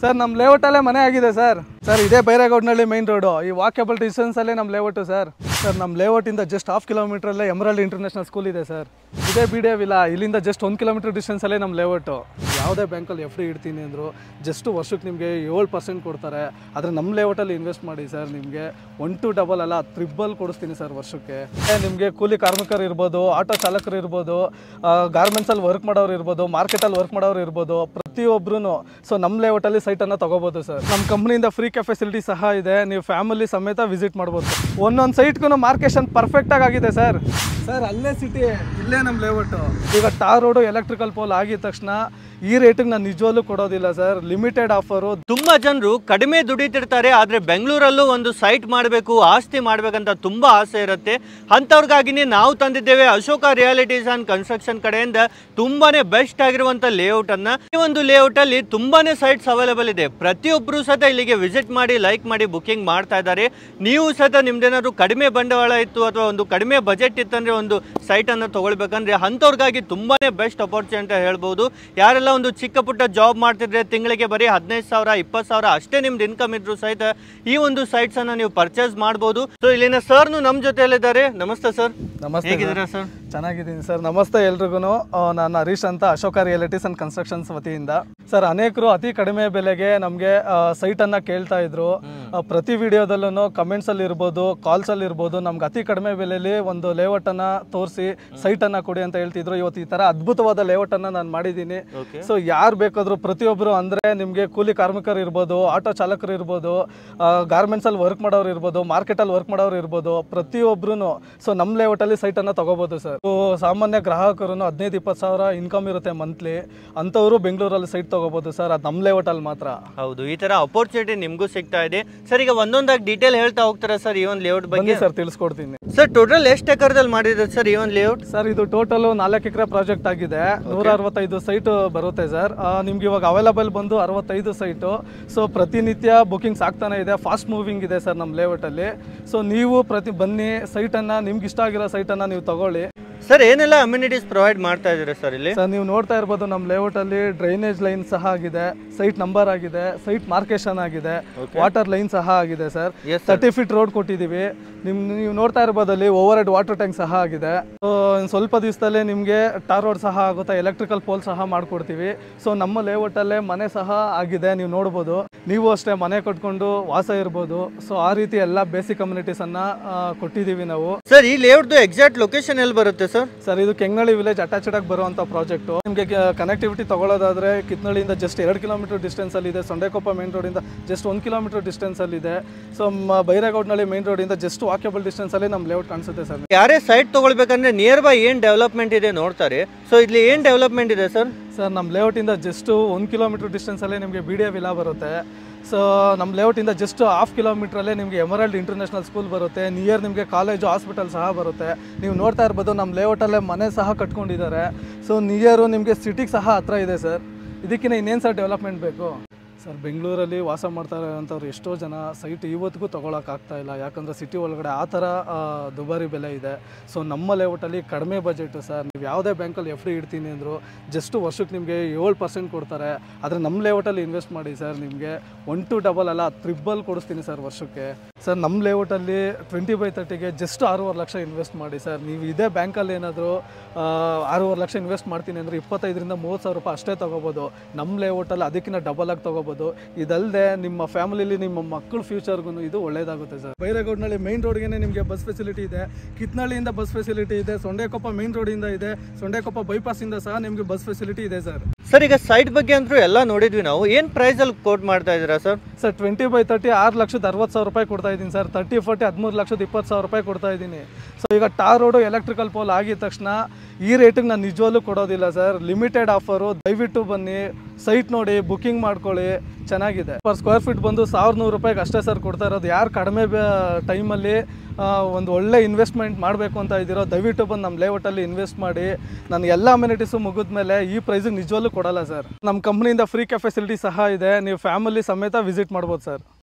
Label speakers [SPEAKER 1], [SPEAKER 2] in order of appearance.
[SPEAKER 1] sir ನಮ್ಮ ಲೇಔಟಲ್ಲೇ ಮನೆ ಆಗಿದೆ ಸರ್ ಸರ್ ಇದೇ ಬೈರೇಗೌಡನಲ್ಲಿ ಮೈನ್ ರೋಡು ಈ ವಾಕೇಬಲ್ ಡಿಸ್ಟೆನ್ಸಲ್ಲೇ ನಮ್ಮ ಲೇಔಟು ಸರ್ ಸರ್ ನಮ್ಮ ಇಂದ ಜಸ್ಟ್ ಹಾಫ್ ಕಿಲೋಮೀಟ್ರಲ್ಲೇ ಎಮರಲ್ಡ್ ಇಂಟರ್ನ್ಯಾಷನಲ್ ಸ್ಕೂಲ್ ಇದೆ ಸರ್ ಇದೇ ಬಿ ಇಲ್ಲಿಂದ ಜಸ್ಟ್ ಒಂದು ಡಿಸ್ಟೆನ್ಸ್ ಅಲ್ಲೇ ನಮ್ಮ ಲೇಔಟು ಯಾವುದೇ ಬ್ಯಾಂಕಲ್ಲಿ ಎಫ್ ಡಿ ಇಡ್ತೀನಿ ಅಂದ್ರು ಜಸ್ಟ್ ವರ್ಷಕ್ಕೆ ನಿಮಗೆ ಏಳು ಪರ್ಸೆಂಟ್ ಕೊಡ್ತಾರೆ ಆದರೆ ನಮ್ಮ ಲೇಔಟಲ್ಲಿ ಇನ್ವೆಸ್ಟ್ ಮಾಡಿ ಸರ್ ನಿಮಗೆ ಒನ್ ಟು ಡಬಲ್ ಅಲ್ಲ ತ್ರಿಬಲ್ ಕೊಡಿಸ್ತೀನಿ ಸರ್ ವರ್ಷಕ್ಕೆ ನಿಮಗೆ ಕೂಲಿ ಕಾರ್ಮಿಕರು ಇರ್ಬೋದು ಆಟೋ ಚಾಲಕರು ಇರ್ಬೋದು ಗಾರ್ಮೆಂಟ್ಸಲ್ಲಿ ವರ್ಕ್ ಮಾಡೋರು ಇರ್ಬೋದು ಮಾರ್ಕೆಟಲ್ಲಿ ವರ್ಕ್ ಮಾಡೋರು ಇರ್ಬೋದು ಪ್ರತಿಯೊಬ್ಬರೂ ಸೊ ನಮ್ಮ ಲೇಔಟಲ್ಲಿ ಸೈಟನ್ನು ತೊಗೋಬೋದು ಸರ್ ನಮ್ಮ ಕಂಪ್ನಿಯಿಂದ ಫ್ರೀ ಕೆಫೆಸಿಲಿಟಿ ಫೆಸಿಲಿಟಿ ಸಹ ಇದೆ ನೀವು ಫ್ಯಾಮಿಲಿ ಸಮೇತ ವಿಸಿಟ್ ಮಾಡ್ಬೋದು ಒಂದೊಂದು ಸೈಟ್ಗೂ ಮಾರ್ಕೇಶನ್ ಪರ್ಫೆಕ್ಟಾಗಿ ಆಗಿದೆ ಸರ್ ಸರ್ ಅಲ್ಲೇ ಸಿಟಿ ಇಲ್ಲೇ ನಮ್ಮ ಲೇಔಟು ಈಗ ಟಾರ್ ರೋಡು ಎಲೆಕ್ಟ್ರಿಕಲ್ ಪೋಲ್ ಆಗಿದ ತಕ್ಷಣ ಈ ರೇಟಿಗೆ ನಾನು ನಿಜವಲ್ಲೂ ಕೊಡೋದಿಲ್ಲ ಸರ್ ಲಿಮಿಟೆಡ್ ಆಫರು
[SPEAKER 2] ತುಂಬ ಜನರು ಕಡಿಮೆ ದುಡಿತಿರ್ತಾರೆ ಆದರೆ ಬೆಂಗಳೂರಲ್ಲೂ ಒಂದು ಸೈಟ್ ಮಾಡಬೇಕು ಆಸ್ತಿ ಮಾಡಬೇಕಂತ ತುಂಬ ಆಸೆ ಇರುತ್ತೆ ಅಂಥವ್ರಿಗಾಗಿನೇ ನಾವು ತಂದಿದ್ದೇವೆ ಅಶೋಕ ರಿಯಾಲಿಟೀಸ್ ಆ್ಯಂಡ್ ಕನ್ಸ್ಟ್ರಕ್ಷನ್ ಕಡೆಯಿಂದ ತುಂಬಾ ಬೆಸ್ಟ್ ಆಗಿರುವಂಥ ಲೇಔಟನ್ನು ಈ ಒಂದು ಲೇಔಟಲ್ಲಿ ತುಂಬಾ ಸೈಟ್ಸ್ ಅವೈಲೇಬಲ್ ಇದೆ ಪ್ರತಿಯೊಬ್ಬರು ಸಹ ಇಲ್ಲಿಗೆ ವಿಸಿಟ್ ಮಾಡಿ ಲೈಕ್ ಮಾಡಿ ಬುಕ್ಕಿಂಗ್ ಮಾಡ್ತಾ ಇದ್ದಾರೆ ನೀವು ಸಹಿತ ನಿಮ್ದೇನಾದ್ರು ಕಡಿಮೆ ಬಂಡವಾಳ ಇತ್ತು ಅಥವಾ ಒಂದು ಕಡಿಮೆ ಬಜೆಟ್ ಇತ್ತಂದರೆ ಒಂದು ಒಂದು ಸೈಟನ್ನು ತೊಗೊಳ್ಬೇಕಂದ್ರೆ ಅಂಥವ್ರಿಗಾಗಿ ತುಂಬಾ ಬೆಸ್ಟ್ ಅಪರ್ಚುನಿಟಿ ಅಂತ ಹೇಳ್ಬೋದು ಯಾರೆಲ್ಲ ಒಂದು ಚಿಕ್ಕ ಪುಟ್ಟ ಜಾಬ್ ಮಾಡ್ತಿದ್ರೆ ತಿಂಗಳಿಗೆ ಬರೀ ಹದಿನೈದು ಸಾವಿರ ಇಪ್ಪತ್ತು ಸಾವಿರ ಅಷ್ಟೇ ನಿಮ್ದು ಇನ್ಕಮ್ ಇದ್ರು ಸಹಿತ ಈ ಒಂದು ಸೈಟ್ಸನ್ನು ನೀವು ಪರ್ಚೇಸ್ ಮಾಡ್ಬೋದು ಸೊ ಇಲ್ಲಿನ ಸರ್ನು ನಮ್ಮ ಜೊತೆಯಲ್ಲಿದ್ದಾರೆ ನಮಸ್ತೆ ಸರ್ ನಮಸ್ತೆ ಸರ್
[SPEAKER 1] ಚೆನ್ನಾಗಿದ್ದೀನಿ ಸರ್ ನಮಸ್ತೆ ಎಲ್ರಿಗೂ ನಾನು ಹರೀಶ್ ಅಂತ ಅಶೋಕ ರಿಯಾಲಿಟೀಸ್ ಅಂಡ್ ಕನ್ಸ್ಟ್ರಕ್ಷನ್ಸ್ ವತಿಯಿಂದ ಸರ್ ಅನೇಕರು ಅತಿ ಕಡಿಮೆ ಬೆಲೆಗೆ ನಮಗೆ ಸೈಟನ್ನು ಕೇಳ್ತಾ ಇದ್ರು ಪ್ರತಿ ವಿಡಿಯೋದಲ್ಲೂ ಕಮೆಂಟ್ಸಲ್ಲಿ ಇರ್ಬೋದು ಕಾಲ್ಸಲ್ಲಿ ಇರ್ಬೋದು ನಮ್ಗೆ ಅತಿ ಕಡಿಮೆ ಬೆಲೆಯಲ್ಲಿ ಒಂದು ಲೇಔಟನ್ನು ತೋರಿಸಿ ಸೈಟನ್ನು ಕೊಡಿ ಅಂತ ಹೇಳ್ತಿದ್ರು ಇವತ್ತು ಈ ಥರ ಅದ್ಭುತವಾದ ಲೇಔಟನ್ನು ನಾನು ಮಾಡಿದ್ದೀನಿ ಸೊ ಯಾರು ಬೇಕಾದರೂ ಪ್ರತಿಯೊಬ್ಬರು ಅಂದರೆ ನಿಮಗೆ ಕೂಲಿ ಕಾರ್ಮಿಕರು ಇರ್ಬೋದು ಆಟೋ ಚಾಲಕರು ಇರ್ಬೋದು ಗಾರ್ಮೆಂಟ್ಸಲ್ಲಿ ವರ್ಕ್ ಮಾಡೋರು ಇರ್ಬೋದು ಮಾರ್ಕೆಟಲ್ಲಿ ವರ್ಕ್ ಮಾಡೋರು ಇರ್ಬೋದು ಪ್ರತಿಯೊಬ್ಬರೂ ಸೊ ನಮ್ಮ ಲೇಔಟಲ್ಲಿ ಸೈಟನ್ನು ತೊಗೋಬೋದು ಸರ್ ಸಾಮಾನ್ಯ ಗ್ರಾಹಕರು ಹದಿನೈದು ಇಪ್ಪತ್ತು ಸಾವಿರ ಇನ್ಕಮ್ ಇರುತ್ತೆ ಮಂತ್ಲಿ ಅಂಥವರು ಬೆಂಗಳೂರಲ್ಲಿ ಸೈಟ್ ತಗೋಬೋದು ಸರ್ ಅದು ನಮ್ಮ ಲೇಔಟಲ್ಲಿ ಮಾತ್ರ
[SPEAKER 2] ಹೌದು ಈ ಥರ ಅಪರ್ಚುನಿಟಿ ನಿಮಗೂ ಸಿಗ್ತಾ ಇದೆ ಸರ್ ಈಗ ಒಂದೊಂದಾಗಿ ಡೀಟೇಲ್ ಹೇಳ್ತಾ ಹೋಗ್ತಾರೆ ಸರ್ ಈ ಒಂದು ಲೇಔಟ್ ಬಗ್ಗೆ ಸರ್ ತಿಳಿಸ್ಕೊಡ್ತೀನಿ ಸರ್ ಟೋಟಲ್ ಎಷ್ಟು ಎಕರದಲ್ಲಿ ಮಾಡಿದ್ರು ಸರ್ ಈ ಒಂದು ಲೇಔಟ್ ಸರ್ ಇದು ಟೋಟಲ್ ನಾಲ್ಕು ಎಕರೆ
[SPEAKER 1] ಪ್ರಾಜೆಕ್ಟ್ ಆಗಿದೆ ನೂರ ಅರವತ್ತೈದು ಸೈಟ್ ಬರುತ್ತೆ ಸರ್ ನಿಮ್ಗೆ ಇವಾಗ ಅವೈಲಬಲ್ ಬಂದು ಅರವತ್ತೈದು ಸೈಟು ಸೊ ಪ್ರತಿನಿತ್ಯ ಬುಕಿಂಗ್ಸ್ ಆಗ್ತಾನೆ ಇದೆ ಫಾಸ್ಟ್ ಮೂವಿಂಗ್ ಇದೆ ಸರ್ ನಮ್ಮ ಲೇಔಟಲ್ಲಿ ಸೊ ನೀವು ಪ್ರತಿ ಬನ್ನಿ ಸೈಟನ್ನು ನಿಮ್ಗೆ ಇಷ್ಟ ಆಗಿರೋ ಸೈಟನ್ನು ನೀವು ತಗೊಳ್ಳಿ ಸರ್ ಏನೆಲ್ಲ ಅಮ್ಯುನಿಟೀಸ್ ಪ್ರೊವೈಡ್ ಮಾಡ್ತಾ
[SPEAKER 2] ಇದ್ದೀರಾ ಸರ್ ಇಲ್ಲಿ ಸರ್
[SPEAKER 1] ನೀವು ನೋಡ್ತಾ ಇರ್ಬೋದು ನಮ್ಮ ಲೇಔಟ್ ಅಲ್ಲಿ ಡ್ರೈನೇಜ್ ಲೈನ್ ಸಹ ಆಗಿದೆ ಸೈಟ್ ನಂಬರ್ ಆಗಿದೆ ಸೈಟ್ ಮಾರ್ಕೇಶನ್ ಆಗಿದೆ ವಾಟರ್ ಲೈನ್ ಸಹ ಆಗಿದೆ ಸರ್ ತರ್ಟಿ ಫೀಟ್ ರೋಡ್ ಕೊಟ್ಟಿದ್ದೀವಿ ನಿಮ್ ನೀವು ನೋಡ್ತಾ ಇರ್ಬೋದು ಅಲ್ಲಿ ಓವರ್ ಹೆಡ್ ವಾಟರ್ ಟ್ಯಾಂಕ್ ಸಹ ಆಗಿದೆ ಸ್ವಲ್ಪ ದಿವಸದಲ್ಲೇ ನಿಮಗೆ ಟಾರ್ ರೋಡ್ ಸಹ ಆಗುತ್ತಾ ಎಲೆಕ್ಟ್ರಿಕಲ್ ಪೋಲ್ ಸಹ ಮಾಡಿಕೊಡ್ತೀವಿ ಸೊ ನಮ್ಮ ಲೇಔಟ್ ಅಲ್ಲೇ ಮನೆ ಸಹ ಆಗಿದೆ ನೀವು ನೋಡ್ಬೋದು ನೀವು ಅಷ್ಟೇ ಮನೆ ಕಟ್ಕೊಂಡು ವಾಸ ಇರ್ಬೋದು ಸೊ ಆ ರೀತಿ ಎಲ್ಲ ಬೇಸಿಕ್ ಅನ್ನ ಕೊಟ್ಟಿದ್ದೀವಿ ನಾವು ಸರ್ ಈ ಲೇಔಟ್ ಎಕ್ಸಾಕ್ಟ್ ಲೊಕೇಶನ್ ಎಲ್ಲಿ ಬರುತ್ತೆ ಸರ್ ಸರ್ ಇದು ಕೆಂಗಳಿ ವಿಲೇಜ್ ಅಟ್ಯಾಚ್ಡ್ ಆಗಿ ಬರುವಂಥ ಪ್ರಾಜೆಕ್ಟ್ ನಿಮಗೆ ಕನೆಕ್ಟಿವಿಟಿ ತಗೊಳ್ಳೋದಾದ್ರೆ ಕಿತ್ನಳ್ಳಿಯಿಂದ ಜಸ್ಟ್ ಎರಡು ಕಿಲೋಮೀಟರ್ ಡಿಸ್ಟೆನ್ಸ್ ಅಲ್ಲಿ ಇದೆ ಸೊಂಡೆಕೊಪ್ಪ ಮೇನ್ ಇಂದ ಜಸ್ಟ್ ಒಂದು ಕಿಲೋಮೀಟರ್ ಅಲ್ಲಿ ಇದೆ ಸೊ ಬೈರೇಗೌಡ್ನಳ್ಳಿ ಮೇನ್ ಇಂದ ಜಸ್ಟ್ ಡಿಸ್ಟೆನ್ಸ್ ಅಲ್ಲಿ ನಮ್ಮ ಲೇಔಟ್ ಕಾಣಿಸುತ್ತೆ ಸರ್
[SPEAKER 2] ಯಾರೇ ಸೈಟ್ ತಗೊಳ್ಬೇಕಂದ್ರೆ ನಿಯರ್ ಬೈ ಏನ್ ಡೆವಲಪ್ಮೆಂಟ್ ಇದೆ ನೋಡ್ತಾರೆ ಸೊ ಇಲ್ಲಿ ಏನ್ ಡೆವಲಪ್ಮೆಂಟ್ ಇದೆ ಸರ್ ಸರ್ ನಮ್ಮ ಲೇಔಟಿಂದ ಜಸ್ಟು ಒಂದು ಕಿಲೋಮೀಟ್ರ್ ಡಿಸ್ಟೆನ್ಸಲ್ಲೇ ನಿಮಗೆ ಬಿ ಡಿ ಎ ವಿಲಾ
[SPEAKER 1] ಬರುತ್ತೆ ಸೊ ನಮ್ಮ ಲೇಔಟಿಂದ ಜಸ್ಟ್ ಹಾಫ್ ಕಿಲೋಮೀಟ್ರಲ್ಲೇ ನಿಮಗೆ ಎಮರಲ್ಡ್ ಇಂಟರ್ನ್ಯಾಷನಲ್ ಸ್ಕೂಲ್ ಬರುತ್ತೆ ನಿಯರ್ ನಿಮಗೆ ಕಾಲೇಜು ಹಾಸ್ಪಿಟಲ್ ಸಹ ಬರುತ್ತೆ ನೀವು ನೋಡ್ತಾ ಇರ್ಬೋದು ನಮ್ಮ ಲೇಔಟಲ್ಲೇ ಮನೆ ಸಹ ಕಟ್ಕೊಂಡಿದ್ದಾರೆ ಸೊ ನಿಯರು ನಿಮಗೆ ಸಿಟಿಗೆ ಸಹ ಹತ್ರ ಇದೆ ಸರ್ ಇದಕ್ಕಿಂತ ಇನ್ನೇನು ಸರ್ ಡೆವಲಪ್ಮೆಂಟ್ ಬೇಕು ಸರ್ ಬೆಂಗಳೂರಲ್ಲಿ ವಾಸ ಮಾಡ್ತಾ ಇರೋವಂಥವ್ರು ಎಷ್ಟೋ ಜನ ಸೈಟ್ ಇವತ್ತಿಗೂ ತೊಗೊಳಕ್ಕಾಗ್ತಾ ಇಲ್ಲ ಯಾಕಂದರೆ ಸಿಟಿ ಒಳಗಡೆ ಆ ಥರ ದುಬಾರಿ ಬೆಲೆ ಇದೆ ಸೊ ನಮ್ಮ ಲೇಔಟಲ್ಲಿ ಕಡಿಮೆ ಬಜೆಟ್ ಸರ್ ನೀವು ಯಾವುದೇ ಬ್ಯಾಂಕಲ್ಲಿ ಎಫ್ ಡಿ ಇಡ್ತೀನಿ ಅಂದರು ಜಸ್ಟ್ ವರ್ಷಕ್ಕೆ ನಿಮಗೆ ಏಳು ಪರ್ಸೆಂಟ್ ಕೊಡ್ತಾರೆ ಆದರೆ ನಮ್ಮ ಲೇಔಟಲ್ಲಿ ಇನ್ವೆಸ್ಟ್ ಮಾಡಿ ಸರ್ ನಿಮಗೆ ಒನ್ ಟು ಡಬಲ್ ಅಲ್ಲ ತ್ರಿಬಲ್ ಕೊಡಿಸ್ತೀನಿ ಸರ್ ವರ್ಷಕ್ಕೆ ಸರ್ ನಮ್ಮ ಲೇಔಟಲ್ಲಿ ಟ್ವೆಂಟಿ ಬೈ ತರ್ಟಿಗೆ ಜಸ್ಟ್ ಆರೂವರೆ ಲಕ್ಷ ಇನ್ವೆಸ್ಟ್ ಮಾಡಿ ಸರ್ ನೀವು ಇದೇ ಬ್ಯಾಂಕಲ್ಲಿ ಏನಾದರೂ ಆರೂವರೆ ಲಕ್ಷ ಇನ್ವೆಸ್ಟ್ ಮಾಡ್ತೀನಿ ಅಂದರೆ ಇಪ್ಪತ್ತೈದರಿಂದ ಮೂವತ್ತು ಸಾವಿರ ರೂಪಾಯಿ ಅಷ್ಟೇ ತೊಗೋಬೋದು ನಮ್ಮ ಲೇಔಟಲ್ಲಿ ಅದಕ್ಕಿಂತ ಡಬಲ್ ಆಗಿ ತೊಗೋಬೋದು ಇದಲ್ದೆ ಇದಲ್ಲದೆ ನಿಮ್ಮ ಫ್ಯಾಮಿಲಿಲಿ ನಿಮ್ಮ ಮಕ್ಕಳ ಫ್ಯೂಚರ್ಗೂ ಇದು ಒಳ್ಳೇದಾಗುತ್ತೆ ಸರ್ ಬೈರೇಗೌಡನಲ್ಲಿ ಮೈನ್ ರೋಡ್ಗೆ ನಿಮಗೆ ಬಸ್ ಫೆಸಿಲಿಟಿ ಇದೆ ಕಿತ್ನಳ್ಳಿಯಿಂದ ಬಸ್ ಫೆಸಿಲಿಟಿ ಇದೆ ಸೊಂಡೇಕೊಪ್ಪ ಮೈನ್ ರೋಡಿಂದ ಇದೆ ಸೊಂಡೆಕೊಪ್ಪ ಬೈಪಾಸಿಂದ ಸಹ ನಿಮಗೆ ಬಸ್ ಫೆಸಿಲಿಟಿ ಇದೆ ಸರ್
[SPEAKER 2] ಸರ್ ಈಗ ಸೈಟ್ ಬಗ್ಗೆ ಅಂತೂ ಎಲ್ಲ ನೋಡಿದ್ವಿ ನಾವು ಏನು ಪ್ರೈಸಲ್ಲಿ ಕೋಟ್
[SPEAKER 1] ಮಾಡ್ತಾ ಇದೀರಾ sir sir twenty by thirty ಆರು ಲಕ್ಷದ ಅರವತ್ತು ಸಾವಿರ ರೂಪಾಯಿ ಕೊಡ್ತಾ ಇದ್ದೀನಿ ಸರ್ ತರ್ಟಿ ಫೋರ್ಟಿ ಹದಿಮೂರು ಲಕ್ಷದ ಇಪ್ಪತ್ತು ಸಾವಿರ ರೂಪಾಯಿ ಕೊಡ್ತಾ ಇದ್ದೀನಿ ಸೊ ಈಗ ಟಾರ್ ರೋಡು ಎಲೆಕ್ಟ್ರಿಕಲ್ ಪೋಲ್ ಆಗಿದ ತಕ್ಷಣ ಈ ರೇಟಿಗೆ ನಾನು ನಿಜವಲ್ಲೂ ಕೊಡೋದಿಲ್ಲ ಸರ್ ಲಿಮಿಟೆಡ್ ಆಫರು ದಯವಿಟ್ಟು ಬನ್ನಿ ಸೈಟ್ ನೋಡಿ ಬುಕ್ಕಿಂಗ್ ಮಾಡ್ಕೊಳ್ಳಿ ಚೆನ್ನಾಗಿದೆ ಪರ್ ಸ್ಕ್ವೇರ್ ಫೀಟ್ ಬಂದು ಸಾವಿರದ ನೂರು ರೂಪಾಯಿಗೆ ಅಷ್ಟೇ ಸರ್ ಕೊಡ್ತಾ ಇರೋದು ಯಾರು ಕಡಿಮೆ ಟೈಮಲ್ಲಿ ಒಂದು ಒಳ್ಳೆ ಇನ್ವೆಸ್ಟ್ಮೆಂಟ್ ಮಾಡಬೇಕು ಅಂತ ಇದ್ದೀರೋ ದಯವಿಟ್ಟು ಬಂದು ನಮ್ಮ ಲೇಔಟಲ್ಲಿ ಇನ್ವೆಸ್ಟ್ ಮಾಡಿ ನನಗೆ ಎಲ್ಲ ಅಮ್ಯುನಿಟೀಸು ಮುಗಿದ ಮೇಲೆ ಈ ಪ್ರೈಸಿಗೆ ನಿಜವಲ್ಲೂ ಕೊಡಲ್ಲ ಸರ್ ನಮ್ಮ ಕಂಪ್ನಿಯಿಂದ ಫ್ರೀ ಕ್ಯಾಫ್ ಫೆಸಿಲಿಟಿ ಸಹ ಇದೆ ನೀವು ಫ್ಯಾಮಿಲಿ ಸಮೇತ ವಿಸಿಟ್ ಮಾಡ್ಬೋದು ಸರ್